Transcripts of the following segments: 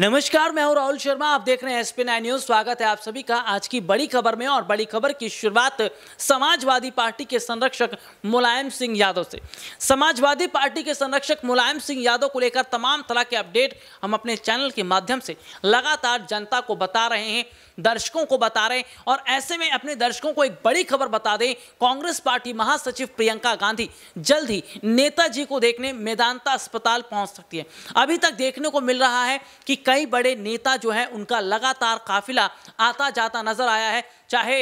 नमस्कार मैं हूं राहुल शर्मा आप देख रहे हैं एसपी नाइन न्यूज स्वागत है आप सभी का आज की बड़ी खबर में और बड़ी खबर की शुरुआत समाजवादी पार्टी के संरक्षक मुलायम सिंह यादव से समाजवादी पार्टी के संरक्षक मुलायम सिंह यादव को लेकर तमाम तरह के अपडेट हम अपने चैनल के माध्यम से लगातार जनता को बता रहे हैं दर्शकों को बता रहे हैं और ऐसे में अपने दर्शकों को एक बड़ी खबर बता दें कांग्रेस पार्टी महासचिव प्रियंका गांधी जल्द ही नेताजी को देखने मेदांता अस्पताल पहुंच सकती है अभी तक देखने को मिल रहा है कि कई बड़े नेता जो हैं उनका लगातार काफिला आता जाता नजर आया है चाहे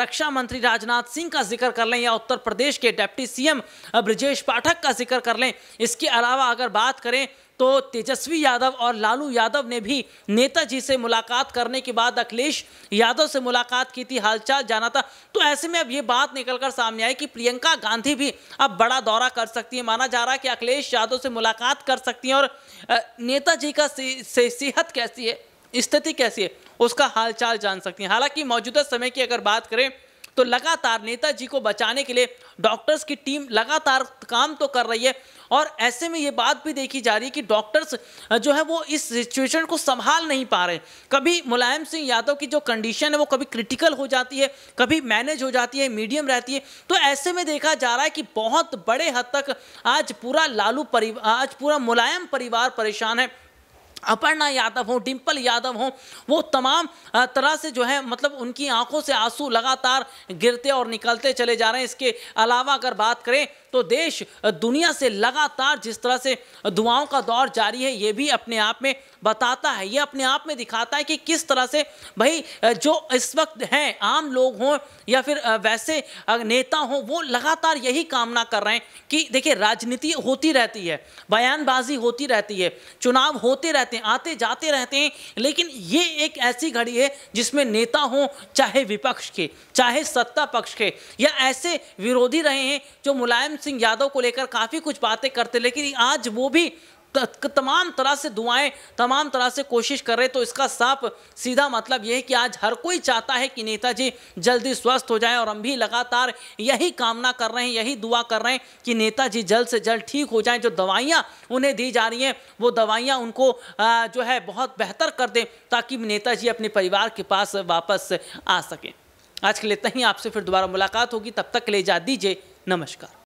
रक्षा मंत्री राजनाथ सिंह का जिक्र कर लें या उत्तर प्रदेश के डिप्टी सीएम ब्रजेश पाठक का जिक्र कर लें इसके अलावा अगर बात करें तो तेजस्वी यादव और लालू यादव ने भी नेताजी से मुलाकात करने के बाद अखिलेश यादव से मुलाकात की थी हालचाल जाना था तो ऐसे में अब ये बात निकलकर सामने आई कि प्रियंका गांधी भी अब बड़ा दौरा कर सकती है माना जा रहा है कि अखिलेश यादव से मुलाकात कर सकती हैं और नेताजी का से सेहत कैसी है स्थिति कैसी है उसका हालचाल जान सकती हैं हालांकि मौजूदा समय की अगर बात करें तो लगातार नेताजी को बचाने के लिए डॉक्टर्स की टीम लगातार काम तो कर रही है और ऐसे में ये बात भी देखी जा रही है कि डॉक्टर्स जो है वो इस सिचुएशन को संभाल नहीं पा रहे कभी मुलायम सिंह यादव की जो कंडीशन है वो कभी क्रिटिकल हो जाती है कभी मैनेज हो जाती है मीडियम रहती है तो ऐसे में देखा जा रहा है कि बहुत बड़े हद तक आज पूरा लालू परिवार आज पूरा मुलायम परिवार परेशान है अपर्णा यादव हों डिम्पल यादव हों वो तमाम तरह से जो है मतलब उनकी आंखों से आंसू लगातार गिरते और निकलते चले जा रहे हैं इसके अलावा अगर बात करें तो देश दुनिया से लगातार जिस तरह से दुआओं का दौर जारी है ये भी अपने आप में बताता है ये अपने आप में दिखाता है कि किस तरह से भाई जो इस वक्त हैं आम लोग हों या फिर वैसे नेता हों वो लगातार यही कामना कर रहे हैं कि देखिए राजनीति होती रहती है बयानबाजी होती रहती है चुनाव होते रहते रहते हैं आते जाते रहते हैं लेकिन ये एक ऐसी घड़ी है जिसमें नेता हों चाहे विपक्ष के चाहे सत्ता पक्ष के या ऐसे विरोधी रहे हैं जो मुलायम सिंह यादव को लेकर काफ़ी कुछ बातें करते लेकिन आज वो भी तमाम तरह से दुआएं तमाम तरह से कोशिश कर रहे तो इसका साफ सीधा मतलब यह है कि आज हर कोई चाहता है कि नेताजी जल्दी स्वस्थ हो जाए और हम भी लगातार यही कामना कर रहे हैं यही दुआ कर रहे हैं कि नेताजी जल्द से जल्द ठीक हो जाए जो दवाइयाँ उन्हें दी जा रही हैं वो दवाइयाँ उनको जो है बहुत बेहतर कर दें ताकि नेताजी अपने परिवार के पास वापस आ सकें आज के लिए इतना ही आपसे फिर दोबारा मुलाकात होगी तब तक ले जा दीजिए नमस्कार